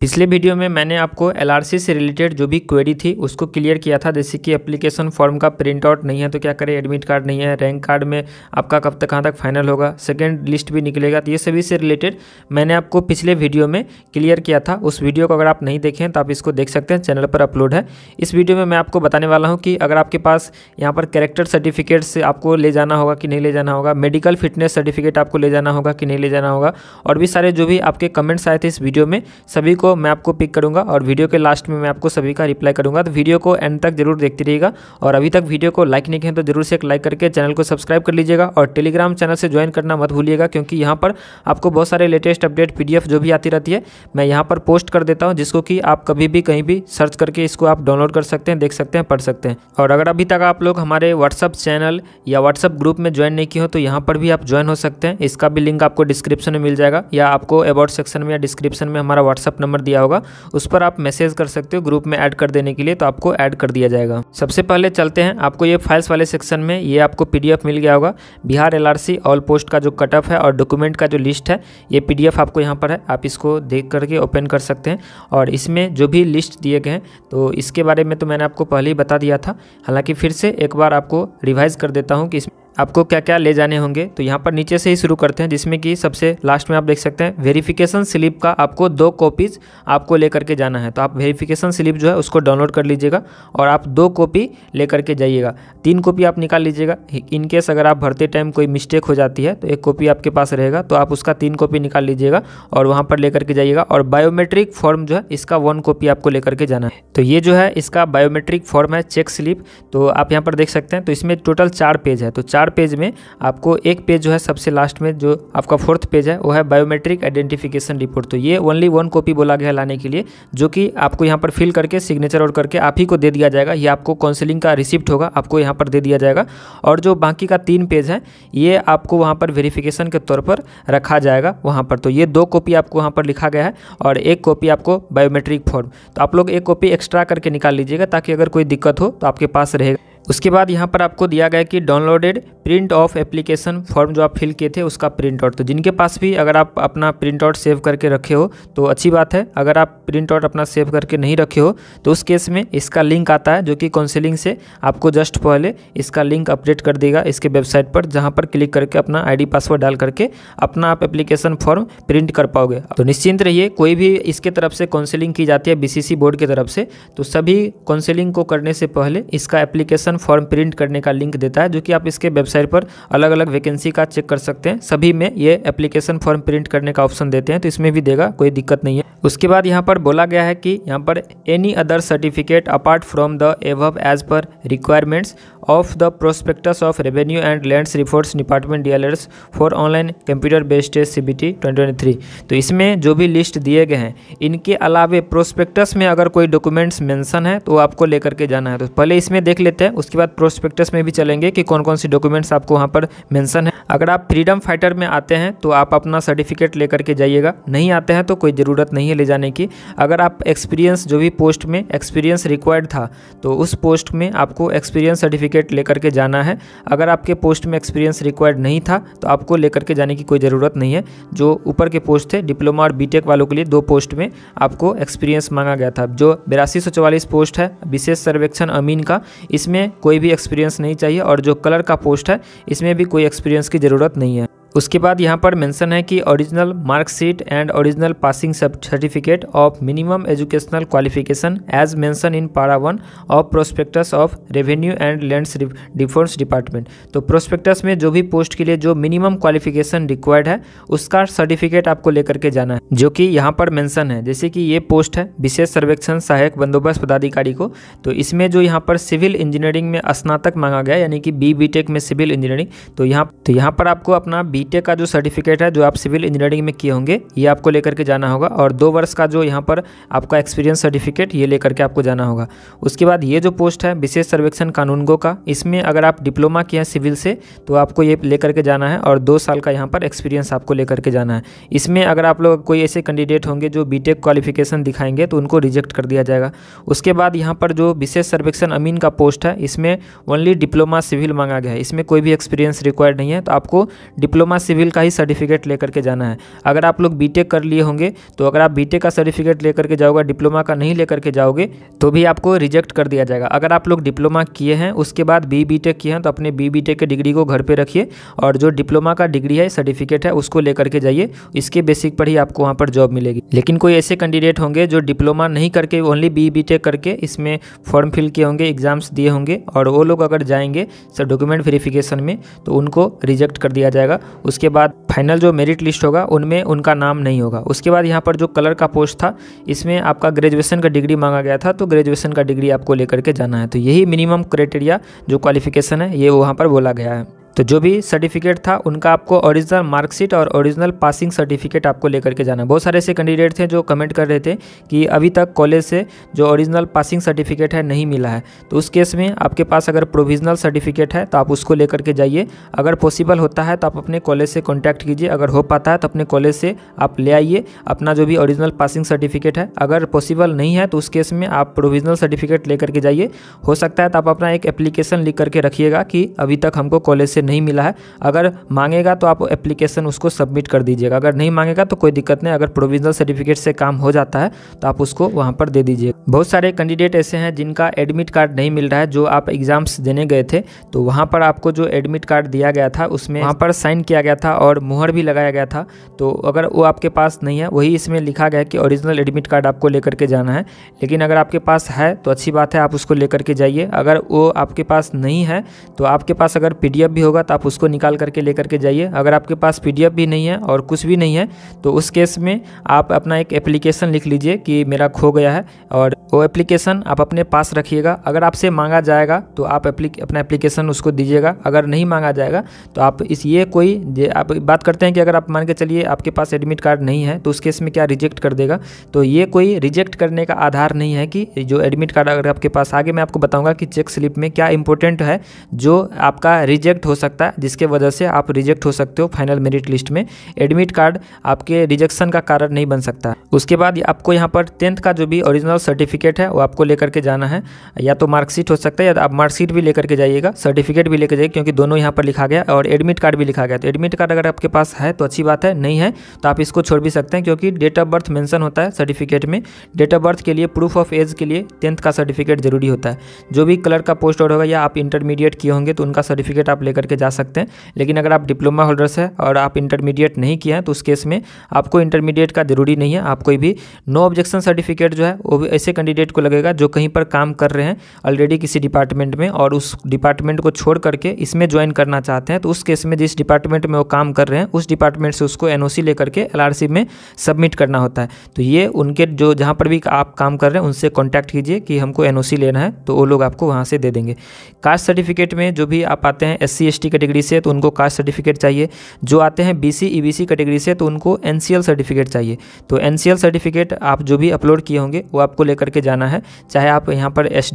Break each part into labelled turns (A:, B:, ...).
A: पिछले वीडियो में मैंने आपको एल से रिलेटेड जो भी क्वेरी थी उसको क्लियर किया था जैसे कि एप्लीकेशन फॉर्म का प्रिंट आउट नहीं है तो क्या करें एडमिट कार्ड नहीं है रैंक कार्ड में आपका कब तक कहाँ तक फाइनल होगा सेकंड लिस्ट भी निकलेगा तो ये सभी से रिलेटेड मैंने आपको पिछले वीडियो में क्लियर किया था उस वीडियो को अगर आप नहीं देखें तो आप इसको देख सकते हैं चैनल पर अपलोड है इस वीडियो में मैं आपको बताने वाला हूँ कि अगर आपके पास यहाँ पर कैरेक्टर सर्टिफिकेट से आपको ले जाना होगा कि नहीं ले जाना होगा मेडिकल फिटनेस सर्टिफिकेट आपको ले जाना होगा कि नहीं ले जाना होगा और भी सारे जो भी आपके कमेंट्स आए थे इस वीडियो में सभी को को मैं आपको पिक करूँगा और वीडियो के लास्ट में मैं आपको सभी का रिप्लाई करूंगा तो वीडियो को एंड तक जरूर देखते रहिएगा और अभी तक वीडियो को लाइक नहीं किया तो जरूर से एक लाइक करके चैनल को सब्सक्राइब कर लीजिएगा और टेलीग्राम चैनल से ज्वाइन करना मत भूलिएगा क्योंकि यहाँ पर आपको बहुत सारे लेटेस्ट अपडेट पी जो भी आती रहती है मैं यहाँ पर पोस्ट कर देता हूँ जिसको कि आप कभी भी कहीं भी सर्च करके इसको आप डाउनलोड कर सकते हैं देख सकते हैं पढ़ सकते हैं और अगर अभी तक आप लोग हमारे व्हाट्सअप चैनल या व्हाट्सअप ग्रुप में ज्वाइन नहीं किए हो तो यहाँ पर भी आप ज्वाइन हो सकते हैं इसका भी लिंक आपको डिस्क्रिप्शन में मिल जाएगा या आपको अबाउट सेक्शन में या डिस्क्रिप्शन में हमारा व्हाट्सअप नंबर नंबर दिया होगा उस पर आप मैसेज कर सकते हो ग्रुप में ऐड कर देने के लिए तो आपको ऐड कर दिया जाएगा सबसे पहले चलते हैं आपको ये फाइल्स वाले सेक्शन में ये आपको पी मिल गया होगा बिहार एल ऑल पोस्ट का जो कटअप है और डॉक्यूमेंट का जो लिस्ट है ये पी आपको यहाँ पर है आप इसको देख करके ओपन कर सकते हैं और इसमें जो भी लिस्ट दिए गए हैं तो इसके बारे में तो मैंने आपको पहले ही बता दिया था हालांकि फिर से एक बार आपको रिवाइज़ कर देता हूँ कि इसमें आपको क्या क्या ले जाने होंगे तो यहाँ पर नीचे से ही शुरू करते हैं जिसमें कि सबसे लास्ट में आप देख सकते हैं वेरिफिकेशन स्लिप का आपको दो कॉपीज़ आपको लेकर के जाना है तो आप वेरिफिकेशन स्लिप जो है उसको डाउनलोड कर लीजिएगा और आप दो कॉपी लेकर के जाइएगा तीन कॉपी आप निकाल लीजिएगा इनकेस अगर आप भरते टाइम कोई मिस्टेक हो जाती है तो एक कॉपी आपके पास रहेगा तो आप उसका तीन कॉपी निकाल लीजिएगा और वहाँ पर लेकर के जाइएगा और बायोमेट्रिक फॉर्म जो है इसका वन कॉपी आपको लेकर के जाना है तो ये जो है इसका बायोमेट्रिक फॉर्म है चेक स्लिप तो आप यहाँ पर देख सकते हैं तो इसमें टोटल चार पेज है तो चार हर पेज में आपको एक पेज जो है सबसे लास्ट में जो आपका फोर्थ पेज है वो है बायोमेट्रिक आइडेंटिफिकेशन रिपोर्ट तो ये ओनली वन कॉपी बोला गया लाने के लिए जो कि आपको यहाँ पर फिल करके सिग्नेचर और करके आप ही को दे दिया जाएगा ये आपको काउंसिलिंग का रिसिप्ट होगा आपको यहाँ पर दे दिया जाएगा और जो बाकी का तीन पेज है ये आपको वहाँ पर वेरीफिकेशन के तौर पर रखा जाएगा वहाँ पर तो ये दो कॉपी आपको वहाँ पर लिखा गया है और एक कॉपी आपको बायोमेट्रिक फॉर्म तो आप लोग एक कॉपी एक्स्ट्रा करके निकाल लीजिएगा ताकि अगर कोई दिक्कत हो तो आपके पास रहेगा उसके बाद यहाँ पर आपको दिया गया कि downloaded print of application form जो आप फिल किए थे उसका प्रिंट आउट तो जिनके पास भी अगर आप अपना प्रिंट आउट सेव करके रखे हो तो अच्छी बात है अगर आप प्रिंट आउट अपना सेव करके नहीं रखे हो तो उस केस में इसका लिंक आता है जो कि काउंसिलिंग से आपको जस्ट पहले इसका लिंक अपडेट कर देगा इसके वेबसाइट पर जहाँ पर क्लिक करके अपना आई पासवर्ड डाल करके अपना आप एप्लीकेशन फॉर्म प्रिंट कर पाओगे तो निश्चिंत रहिए कोई भी इसके तरफ से काउंसिलिंग की जाती है बी बोर्ड की तरफ से तो सभी काउंसिलिंग को करने से पहले इसका एप्लीकेशन फॉर्म प्रिंट करने का लिंक देता है जो कि आप इसके वेबसाइट पर अलग अलग वैकेंसी का चेक कर सकते हैं सभी में ये एप्लीकेशन फॉर्म प्रिंट करने का ऑप्शन देते हैं तो इसमें भी देगा कोई दिक्कत नहीं है उसके बाद यहाँ पर बोला गया है कि यहाँ पर any other certificate apart from the above as per requirements of the prospectus of Revenue and Lands Reforms Department DLRs for online computer based C B T तो इसमें जो भी लिस्ट दिए गए हैं इनके अलावे प्रोस्पेक्टस में अगर कोई डॉक्यूमेंट्स मेंशन है तो आपको लेकर के जाना है तो पहले इसमें देख लेते हैं उसके बाद प्रोस्पेक्टस में भी चलेंगे कि कौन कौन सी डॉक्यूमेंट्स आपको वहाँ पर मैंसन है अगर आप फ्रीडम फाइटर में आते हैं तो आप अपना सर्टिफिकेट लेकर के जाइएगा नहीं आते हैं तो कोई ज़रूरत नहीं है ले जाने की अगर आप एक्सपीरियंस जो भी पोस्ट में एक्सपीरियंस रिक्वायर्ड था तो उस पोस्ट में आपको एक्सपीरियंस सर्टिफिकेट सर्टिफिकेट लेकर के जाना है अगर आपके पोस्ट में एक्सपीरियंस रिक्वायर्ड नहीं था तो आपको लेकर के जाने की कोई ज़रूरत नहीं है जो ऊपर के पोस्ट थे डिप्लोमा और बीटेक वालों के लिए दो पोस्ट में आपको एक्सपीरियंस मांगा गया था जो बिरासी पोस्ट है विशेष सर्वेक्षण अमीन का इसमें कोई भी एक्सपीरियंस नहीं चाहिए और जो कलर का पोस्ट है इसमें भी कोई एक्सपीरियंस की ज़रूरत नहीं है उसके बाद यहाँ पर मेंशन है कि original marksheet and original passing सब certificate of minimum educational qualification as mention in para one of prospectus of revenue and lands defence department तो प्रोस्पेक्टस में जो भी पोस्ट के लिए जो मिनिमम क्वालिफिकेशन रिक्वायर्ड है उसका सर्टिफिकेट आपको लेकर के जाना है जो कि यहाँ पर मैंसन है जैसे कि ये पोस्ट है विशेष सर्वेक्षण सहायक बंदोबस्त पदाधिकारी को तो इसमें जो यहाँ पर सिविल इंजीनियरिंग में स्नातक मांगा गया यानी कि बी बी में सिविल इंजीनियरिंग तो यहाँ तो यहाँ पर आपको अपना बी बीटेक e का जो सर्टिफिकेट है जो आप सिविल इंजीनियरिंग में किए होंगे ये आपको लेकर के जाना होगा और दो वर्ष का जो यहाँ पर आपका एक्सपीरियंस सर्टिफिकेट ये लेकर के आपको जाना होगा उसके बाद ये जो पोस्ट है विशेष सर्वेक्षण कानूनगो का इसमें अगर आप डिप्लोमा किए हैं सिविल से तो आपको ये लेकर के जाना है और दो साल का यहाँ पर एक्सपीरियंस आपको लेकर के जाना है इसमें अगर आप लोग कोई ऐसे कैंडिडेट होंगे जो बी क्वालिफिकेशन e दिखाएंगे तो उनको रिजेक्ट कर दिया जाएगा उसके बाद यहाँ पर जो विशेष सर्वेक्षण अमीन का पोस्ट है इसमें ओनली डिप्लोमा सिविल मांगा गया है इसमें कोई भी एक्सपीरियंस रिक्वायर्ड नहीं है तो आपको डिप्लोमा डिप्लोमा सिविल का ही सर्टिफिकेट लेकर के जाना है अगर आप लोग बी कर लिए होंगे तो अगर आप बी का सर्टिफिकेट लेकर के जाओगे डिप्लोमा का नहीं लेकर के जाओगे तो भी आपको रिजेक्ट कर दिया जाएगा अगर आप लोग डिप्लोमा किए हैं उसके बाद बी बी टेक किए हैं तो अपने बी बी टेक के डिग्री को घर पर रखिए और जो डिप्लोमा का डिग्री है सर्टिफिकेट है उसको लेकर के जाइए इसके बेसिक पर ही आपको वहाँ पर जॉब मिलेगी लेकिन कोई ऐसे कैंडिडेट होंगे जो डिप्लोमा नहीं करके ओनली बी बी टेक करके इसमें फॉर्म फिल किए होंगे एग्जाम्स दिए होंगे और वो लोग अगर जाएंगे सर डॉक्यूमेंट वेरिफिकेशन में तो उनको रिजेक्ट कर दिया जाएगा उसके बाद फाइनल जो मेरिट लिस्ट होगा उनमें उनका नाम नहीं होगा उसके बाद यहाँ पर जो कलर का पोस्ट था इसमें आपका ग्रेजुएशन का डिग्री मांगा गया था तो ग्रेजुएशन का डिग्री आपको लेकर के जाना है तो यही मिनिमम क्राइटेरिया जो क्वालिफिकेशन है ये वहाँ पर बोला गया है तो जो भी सर्टिफिकेट था उनका आपको ओरिजिनल मार्कशीट और ओरिजिनल पासिंग सर्टिफिकेट आपको लेकर के जाना बहुत सारे ऐसे कैंडिडेट थे जो कमेंट कर रहे थे कि अभी तक कॉलेज से जो ओरिजिनल पासिंग सर्टिफिकेट है नहीं मिला है तो उस केस में आपके पास अगर प्रोविजनल सर्टिफिकेट है तो आप उसको लेकर के जाइए अगर पॉसिबल होता है तो आप अपने कॉलेज से कॉन्टैक्ट कीजिए अगर हो पाता है तो अपने कॉलेज से आप ले आइए अपना जो भी ओरिजिनल पासिंग सर्टिफिकेट है अगर पॉसिबल नहीं है तो उस केस में आप प्रोविजनल सर्टिफिकेट लेकर के जाइए हो सकता है तो आप अपना एक एप्लीकेशन लिख करके रखिएगा कि अभी तक हमको कॉलेज से नहीं मिला है अगर मांगेगा तो आप एप्लीकेशन उसको सबमिट कर दीजिएगा अगर नहीं मांगेगा तो कोई दिक्कत नहीं अगर प्रोविजनल सर्टिफिकेट से काम हो जाता है तो आप उसको वहाँ पर दे दीजिए बहुत सारे कैंडिडेट ऐसे हैं जिनका एडमिट कार्ड नहीं मिल रहा है जो आप एग्ज़ाम्स देने गए थे तो वहाँ पर आपको जो एडमिट कार्ड दिया गया था उसमें वहाँ पर साइन किया गया था और मुहर भी लगाया गया था तो अगर वो आपके पास नहीं है वही इसमें लिखा गया है कि ओरिजिनल एडमिट कार्ड आपको लेकर के जाना है लेकिन अगर आपके पास है तो अच्छी बात है आप उसको लेकर के जाइए अगर वो आपके पास नहीं है तो आपके पास अगर पी भी हो होगा तो आप उसको निकाल करके लेकर के जाइए अगर आपके पास पी भी नहीं है और कुछ भी नहीं है तो उस केस में आप अपना एक एप्लीकेशन लिख लीजिए कि मेरा खो गया है और वो एप्लीकेशन आप अपने पास रखिएगा अगर आपसे मांगा जाएगा तो आप अपना एप्लीकेशन उसको दीजिएगा अगर नहीं मांगा जाएगा तो आप इस ये कोई आप बात करते हैं कि अगर आप मान के चलिए आपके पास एडमिट कार्ड नहीं है तो उस केस में क्या रिजेक्ट कर देगा तो ये कोई रिजेक्ट करने का आधार नहीं है कि जो एडमिट कार्ड अगर आपके पास आगे मैं आपको बताऊँगा कि चेक स्लिप में क्या इंपॉर्टेंट है जो आपका रिजेक्ट हो सकता है जिसके वजह से आप रिजेक्ट हो सकते हो फाइनल मेरिट लिस्ट में एडमिट कार्ड आपके रिजेक्शन का कारण नहीं बन सकता उसके बाद आपको यहाँ पर टेंथ का जो भी ओरिजिनल सर्टिफिकेट है वो आपको लेकर के जाना है या तो मार्कशीट हो सकता है या तो आप मार्कशीट भी लेकर के जाइएगा सर्टिफिकेट भी लेकर जाइए क्योंकि दोनों यहाँ पर लिखा गया और एडमिट कार्ड भी लिखा गया तो एडमिट कार्ड अगर आपके पास है तो अच्छी बात है नहीं है तो आप इसको छोड़ भी सकते हैं क्योंकि डेट ऑफ बर्थ मेंशन होता है सर्टिफिकेट में डेट ऑफ बर्थ के लिए प्रूफ ऑफ एज के लिए टेंथ का सर्टिफिकेट जरूरी होता है जो भी कलर का पोस्ट होगा या आप इंटरमीडिएट किए होंगे तो उनका सर्टिफिकेट आप लेकर करके जा सकते हैं लेकिन अगर आप डिप्लोमा होल्डर्स हैं और आप इंटरमीडिएट नहीं किए हैं तो उस केस में आपको इंटरमीडिएट का ज़रूरी नहीं है आप कोई भी नो ऑब्जेक्शन सर्टिफिकेट जो है वो भी ऐसे कैंडिडेट को लगेगा जो कहीं पर काम कर रहे हैं ऑलरेडी किसी डिपार्टमेंट में और उस डिपार्टमेंट को छोड़ करके इसमें ज्वाइन करना चाहते हैं तो उस केस में जिस डिपार्टमेंट में वो काम कर रहे हैं उस डिपार्टमेंट से उसको एन लेकर के एल में सबमिट करना होता है तो ये उनके जो जहाँ पर भी आप काम कर रहे हैं उनसे कॉन्टैक्ट कीजिए कि हमको एन लेना है तो वो लोग आपको वहाँ से दे देंगे कास्ट सर्टिफिकेट में जो भी आप आते हैं एस सी एसटी कैटेगरी से तो उनको कास्ट सर्टिफिकेट चाहिए जो आते हैं बीसी ईबीसी कैटेगरी से तो उनको एनसीएल सर्टिफिकेट चाहिए तो एनसीएल सर्टिफिकेट आप जो भी अपलोड किए होंगे वो आपको लेकर के जाना है चाहे आप यहाँ पर एस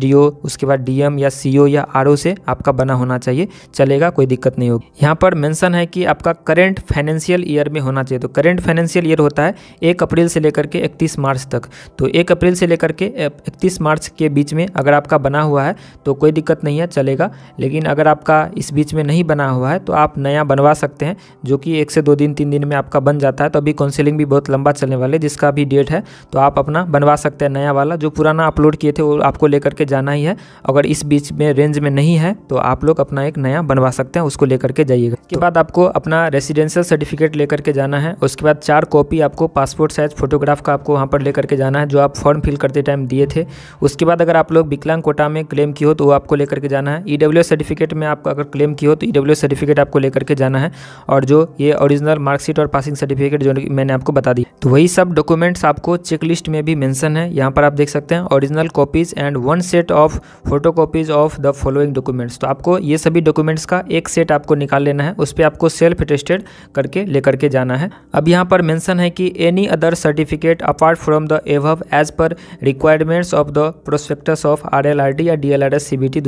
A: उसके बाद डी या सी या आर से आपका बना होना चाहिए चलेगा कोई दिक्कत नहीं होगी यहाँ पर मैंसन है कि आपका करेंट फाइनेंशियल ईयर में होना चाहिए तो करेंट फाइनेंशियल ईयर होता है एक अप्रैल से लेकर के इकतीस मार्च तक तो एक अप्रैल से लेकर के इकतीस मार्च के बीच में अगर आपका बना हुआ है तो कोई दिक्कत नहीं है चलेगा लेकिन अगर आपका इस बीच में नहीं नहीं बना हुआ है तो आप नया बनवा सकते हैं जो कि एक से दो दिन तीन दिन में आपका बन जाता है तो अभी काउंसिलिंग भी बहुत लंबा चलने वाले जिसका भी डेट है तो आप अपना बनवा सकते हैं नया वाला जो पुराना अपलोड किए थे वो आपको लेकर के जाना ही है अगर इस बीच में रेंज में नहीं है तो आप लोग अपना एक नया बनवा सकते हैं उसको लेकर के जाइएगा उसके बाद आपको अपना रेसिडेंशियल सर्टिफिकेट लेकर के जाना है उसके बाद चार कॉपी आपको पासपोर्ट साइज फोटोग्राफ का आपको वहाँ पर लेकर के जाना है जो आप फॉर्म फिल करते टाइम दिए थे उसके बाद अगर आप लोग विकलांग कोटा में क्लेम की हो तो वो आपको लेकर के जाना है ई e सर्टिफिकेट में आप अगर क्लेम की हो तो तो ई e सर्टिफिकेट आपको लेकर के जाना है और जो ये ओरिजिनल मार्कशीट और पासिंग सर्टिफिकेट जो मैंने आपको बता दी तो वही सब डॉक्यूमेंट्स आपको चेकलिस्ट में भी मैंसन है यहाँ पर आप देख सकते हैं original copies and one set of photocopies of the following documents तो आपको ये सभी डॉक्यूमेंट्स का एक सेट आपको निकाल लेना है उस पर आपको सेल्फ अटेस्टेड करके लेकर के जाना है अब यहाँ पर मैंसन है कि any other certificate apart from the above as per requirements of the prospectus of R या D L R S C B T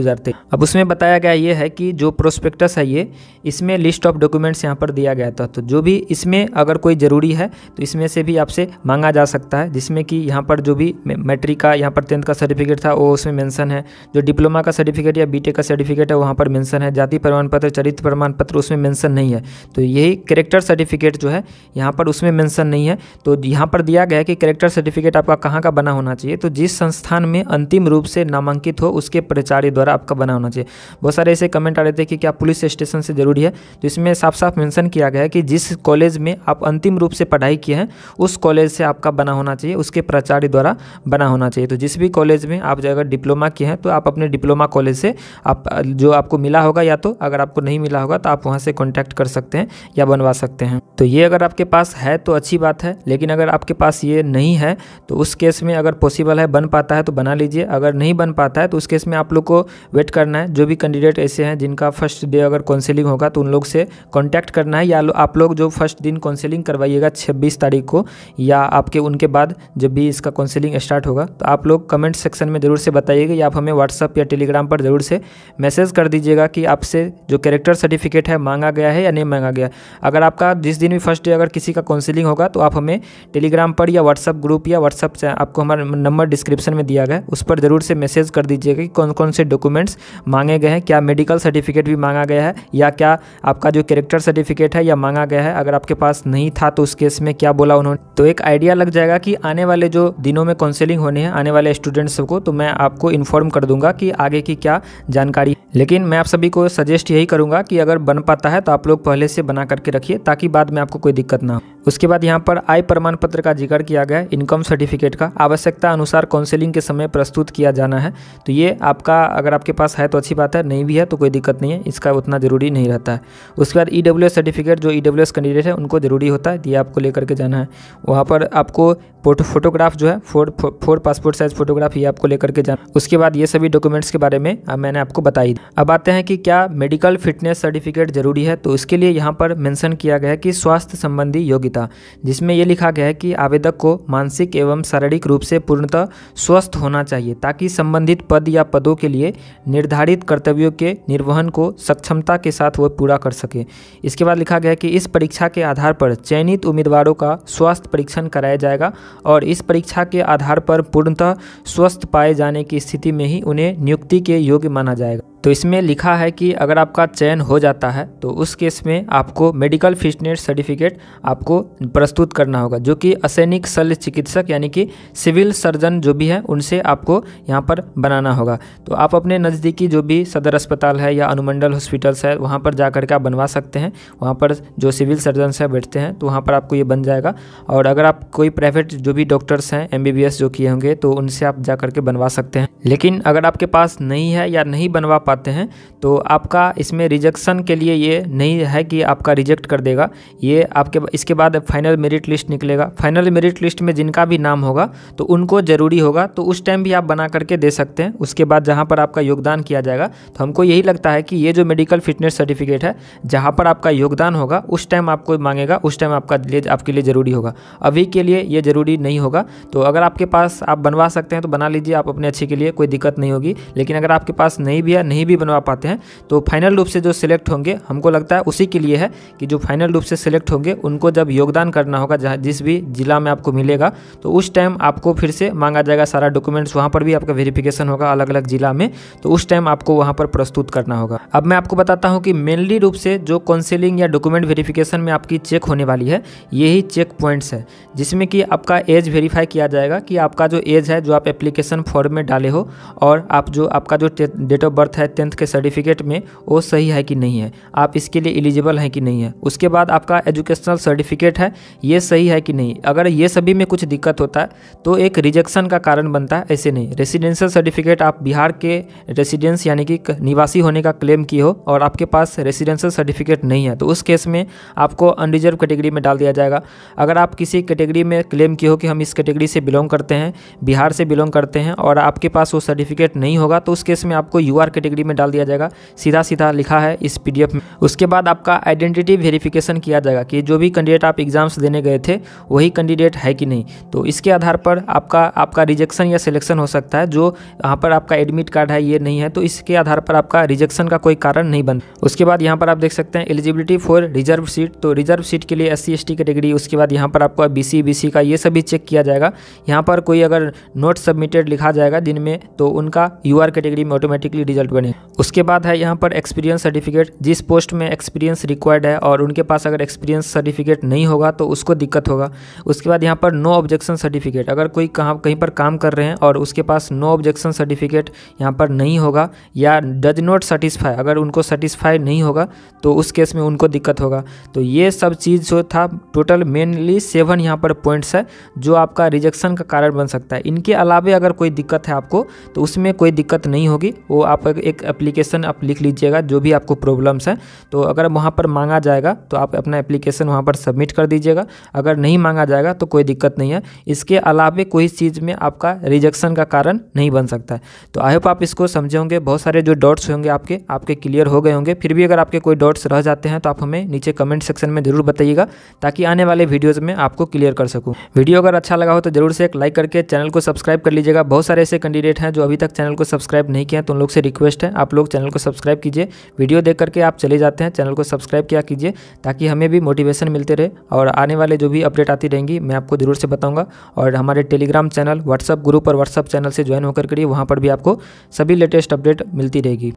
A: अब उसमें बताया गया ये है कि जो प्रोस्पेक्ट स्टेटस है ये इसमें लिस्ट ऑफ डॉक्यूमेंट्स यहाँ पर दिया गया था तो जो भी इसमें अगर कोई ज़रूरी है तो इसमें से भी आपसे मांगा जा सकता है जिसमें कि यहाँ पर जो भी मैट्रिक का यहाँ पर टेंथ का सर्टिफिकेट था वो उसमें मेंशन है जो डिप्लोमा का सर्टिफिकेट या बी का सर्टिफिकेट है वहाँ पर मैंसन है जाति प्रमाण पत्र चरित्र प्रमाण पत्र उसमें मेंशन नहीं है तो यही करेक्टर सर्टिफिकेट जो है यहाँ पर उसमें मेंशन नहीं है तो यहाँ पर दिया गया है कि करेक्टर सर्टिफिकेट आपका कहाँ का बना होना चाहिए तो जिस संस्थान में अंतिम रूप से नामांकित हो उसके प्रचार्य द्वारा आपका बना होना चाहिए बहुत सारे ऐसे कमेंट आ रहे थे कि क्या पुलिस पुलिस स्टेशन से जरूरी है तो इसमें साफ साफ मेंशन किया गया है कि जिस कॉलेज में आप अंतिम रूप से पढ़ाई किए हैं उस कॉलेज से आपका बना होना चाहिए उसके प्राचार्य द्वारा बना होना चाहिए तो जिस भी कॉलेज में आप अगर डिप्लोमा किए हैं तो आप अपने डिप्लोमा कॉलेज से आप जो आपको मिला होगा या तो अगर आपको नहीं मिला होगा तो आप वहाँ से कॉन्टैक्ट कर सकते हैं या बनवा सकते हैं तो ये अगर आपके पास है तो अच्छी बात है लेकिन अगर आपके पास ये नहीं है तो उस केस में अगर पॉसिबल है बन पाता है तो बना लीजिए अगर नहीं बन पाता है तो उस केस में आप लोग को वेट करना है जो भी कैंडिडेट ऐसे हैं जिनका फर्स्ट डे अगर काउंसिलिंग होगा तो उन लोग से कॉन्टैक्ट करना है या आप लोग जो फर्स्ट दिन काउंसिलिंग करवाइएगा छब्बीस तारीख को या आपके उनके बाद जब भी इसका काउंसिलिंग स्टार्ट होगा तो आप लोग कमेंट सेक्शन में ज़रूर से बताइएगा या आप हमें व्हाट्सअप या टेलीग्राम पर ज़रूर से मैसेज कर दीजिएगा कि आपसे जो कैरेक्टर सर्टिफिकेट है मांगा गया है या नहीं मांगा गया अगर आपका जिस दिन भी फर्स्ट डे अगर किसी का काउंसिलिंग होगा तो आप हमें टेलीग्राम पर या व्हाट्सअप ग्रुप या व्हाट्सअप से आपको हमारा नंबर डिस्क्रिप्शन में दिया गया उस पर ज़रूर से मैसेज कर दीजिएगा कि कौन कौन से डॉक्यूमेंट्स मांगे गए हैं क्या मेडिकल सर्टिफिकेट भी मांगा मांगा गया है या क्या आपका जो करेक्टर सर्टिफिकेट है या मांगा गया है अगर आपके पास नहीं था तो उस केस में क्या बोला उन्होंने तो एक आइडिया लग जाएगा कि आने वाले जो दिनों में काउंसिलिंग होने हैं आने वाले स्टूडेंट्स को तो मैं आपको इन्फॉर्म कर दूंगा कि आगे की क्या जानकारी लेकिन मैं आप सभी को सजेस्ट यही करूंगा कि अगर बन पाता है तो आप लोग पहले से बना करके रखिए ताकि बाद में आपको कोई दिक्कत ना हो उसके बाद यहाँ पर आय प्रमाण पत्र का जिक्र किया गया है इनकम सर्टिफिकेट का आवश्यकता अनुसार काउंसलिंग के समय प्रस्तुत किया जाना है तो ये आपका अगर आपके पास है तो अच्छी बात है नहीं भी है तो कोई दिक्कत नहीं है इसका उतना ज़रूरी नहीं रहता है उसके बाद ई e सर्टिफिकेट जो ई e कैंडिडेट है उनको ज़रूरी होता है ये आपको लेकर के जाना है वहाँ पर आपको फोटो फोटोग्राफ जो है four four passport size photograph ये आपको लेकर के जाना उसके बाद ये सभी डॉक्यूमेंट्स के बारे में मैंने आपको बताई अब आते हैं कि क्या मेडिकल फिटनेस सर्टिफिकेट ज़रूरी है तो इसके लिए यहाँ पर मैंशन किया गया है कि स्वास्थ्य संबंधी योग्यता संहिता जिसमें यह लिखा गया है कि आवेदक को मानसिक एवं शारीरिक रूप से पूर्णतः स्वस्थ होना चाहिए ताकि संबंधित पद या पदों के लिए निर्धारित कर्तव्यों के निर्वहन को सक्षमता के साथ वह पूरा कर सके इसके बाद लिखा गया है कि इस परीक्षा के आधार पर चयनित उम्मीदवारों का स्वास्थ्य परीक्षण कराया जाएगा और इस परीक्षा के आधार पर पूर्णतः स्वस्थ पाए जाने की स्थिति में ही उन्हें नियुक्ति के योग्य माना जाएगा तो इसमें लिखा है कि अगर आपका चयन हो जाता है तो उस केस में आपको मेडिकल फिटनेस सर्टिफिकेट आपको प्रस्तुत करना होगा जो कि असैनिक शल्य चिकित्सक यानी कि सिविल सर्जन जो भी है उनसे आपको यहाँ पर बनाना होगा तो आप अपने नज़दीकी जो भी सदर अस्पताल है या अनुमंडल हॉस्पिटल्स है वहाँ पर जा करके आप बनवा सकते हैं वहाँ पर जो सिविल सर्जनस है बैठते हैं तो वहाँ पर आपको ये बन जाएगा और अगर आप कोई प्राइवेट जो भी डॉक्टर्स हैं एम जो किए होंगे तो उनसे आप जा करके बनवा सकते हैं लेकिन अगर आपके पास नहीं है या नहीं बनवा पा पाते हैं तो आपका इसमें रिजेक्शन के लिए ये नहीं है कि आपका रिजेक्ट कर देगा ये आपके इसके बाद फाइनल मेरिट लिस्ट निकलेगा फाइनल मेरिट लिस्ट में जिनका भी नाम होगा तो उनको ज़रूरी होगा तो उस टाइम भी आप बना करके दे सकते हैं उसके बाद जहाँ पर आपका योगदान किया जाएगा तो हमको यही लगता है कि ये जो मेडिकल फिटनेस सर्टिफिकेट है जहाँ पर आपका योगदान होगा उस टाइम आपको मांगेगा उस टाइम आपका लिए आपके लिए ज़रूरी होगा अभी के लिए ये ज़रूरी नहीं होगा तो अगर आपके पास आप बनवा सकते हैं तो बना लीजिए आप अपने अच्छे के लिए कोई दिक्कत नहीं होगी लेकिन अगर आपके पास नहीं भी है नहीं नहीं भी बनवा पाते हैं तो फाइनल रूप से जो सिलेक्ट होंगे हमको लगता है उसी के लिए है कि जो फाइनल रूप से सिलेक्ट होंगे उनको जब योगदान करना होगा जहाँ जिस भी जिला में आपको मिलेगा तो उस टाइम आपको फिर से मांगा जाएगा सारा डॉक्यूमेंट्स वहाँ पर भी आपका वेरिफिकेशन होगा अलग अलग जिला में तो उस टाइम आपको वहाँ पर प्रस्तुत करना होगा अब मैं आपको बताता हूँ कि मेनली रूप से जो काउंसिलिंग या डॉक्यूमेंट वेरीफिकेशन में आपकी चेक होने वाली है यही चेक पॉइंट्स है जिसमें कि आपका एज वेरीफाई किया जाएगा कि आपका जो एज है जो आप एप्लीकेशन फॉर्म में डाले हो और आप जो आपका जो डेट ऑफ बर्थ है टेंथ के सर्टिफिकेट में वो सही है कि नहीं है आप इसके लिए एलिजिबल हैं कि नहीं है उसके बाद आपका एजुकेशनल सर्टिफिकेट है ये सही है कि नहीं अगर ये सभी में कुछ दिक्कत होता है तो एक रिजेक्शन का कारण बनता है ऐसे नहीं रेसिडेंशियल सर्टिफिकेट आप बिहार के रेसिडेंस यानी कि निवासी होने का क्लेम की हो और आपके पास रेसिडेंशियल सर्टिफिकेट नहीं है तो उस केस में आपको अनरिजर्व कैटेगरी में डाल दिया जाएगा अगर आप किसी कैटेगरी में क्लेम की हो कि हम इस कैटेगरी से बिलोंग करते हैं बिहार से बिलोंग करते हैं और आपके पास वो सर्टिफिकेट नहीं होगा तो उस केस में आपको यू आर कैटेगरी कैटेगरी में डाल दिया जाएगा सीधा सीधा लिखा है इस पी में उसके बाद आपका आइडेंटिटी वेरिफिकेशन किया जाएगा कि जो भी कैंडिडेट आप एग्ज़ाम्स देने गए थे वही कैंडिडेट है कि नहीं तो इसके आधार पर आपका आपका रिजेक्शन या सिलेक्शन हो सकता है जो यहाँ पर आपका एडमिट कार्ड है ये नहीं है तो इसके आधार पर आपका रिजेक्शन का कोई कारण नहीं बन उसके बाद यहाँ पर आप देख सकते हैं एलिजिबिलिटी फॉर रिजर्व सीट तो रिजर्व सीट के लिए एस सी कैटेगरी उसके बाद यहाँ पर आपको बी सी का ये सभी चेक किया जाएगा यहाँ पर कोई अगर नोट सबमिटेड लिखा जाएगा दिन में तो उनका यू कैटेगरी में ऑटोमेटिकली रिजल्ट बने करें उसके बाद है यहाँ पर एक्सपीरियंस सर्टिफिकेट जिस पोस्ट में एक्सपीरियंस रिक्वायर्ड है और उनके पास अगर एक्सपीरियंस सर्टिफिकेट नहीं होगा तो उसको दिक्कत होगा उसके बाद यहाँ पर नो ऑब्जेक्शन सर्टिफिकेट अगर कोई कहाँ कहीं पर काम कर रहे हैं और उसके पास नो ऑब्जेक्शन सर्टिफिकेट यहाँ पर नहीं होगा या डज नॉट सेटिस्फाई अगर उनको सेटिस्फाई नहीं होगा तो उस केस में उनको दिक्कत होगा तो ये सब चीज़ जो था टोटल मेनली सेवन यहाँ पर पॉइंट्स है जो आपका रिजेक्शन का कारण बन सकता है इनके अलावा अगर कोई दिक्कत है आपको तो उसमें कोई दिक्कत नहीं होगी वो आप एक एक एप्लीकेशन आप लिख लीजिएगा जो भी आपको प्रॉब्लम्स है तो अगर वहाँ पर मांगा जाएगा तो आप अपना एप्लीकेशन वहाँ पर सबमिट कर दीजिएगा अगर नहीं मांगा जाएगा तो कोई दिक्कत नहीं है इसके अलावा कोई चीज़ में आपका रिजेक्शन का कारण नहीं बन सकता है तो आई होप आप इसको समझे होंगे बहुत सारे जो डॉट्स होंगे आपके आपके क्लियर हो गए होंगे फिर भी अगर आपके कोई डॉट्स रह जाते हैं तो आप हमें नीचे कमेंट सेक्शन में ज़रूर बताइएगा ताकि आने वाले वीडियोज़ में आपको क्लियर कर सकूँ वीडियो अगर अच्छा लगा हो तो ज़रूर से एक लाइक करके चैनल को सब्सक्राइब कर लीजिएगा बहुत सारे ऐसे कैंडिडेट हैं जो अभी तक चैनल को सब्सक्राइब नहीं किया तो उन लोग से रिक्वेस्ट हैं आप लोग चैनल को सब्सक्राइब कीजिए वीडियो देख करके आप चले जाते हैं चैनल को सब्सक्राइब किया कीजिए ताकि हमें भी मोटिवेशन मिलते रहे और आने वाले जो भी अपडेट आती रहेंगी मैं आपको ज़रूर से बताऊँगा और हमारे टेलीग्राम चैनल व्हाट्सअप ग्रुप और व्हाट्सअप चैनल से ज्वाइन होकर करिए वहाँ पर भी आपको सभी लेटेस्ट अपडेट मिलती रहेगी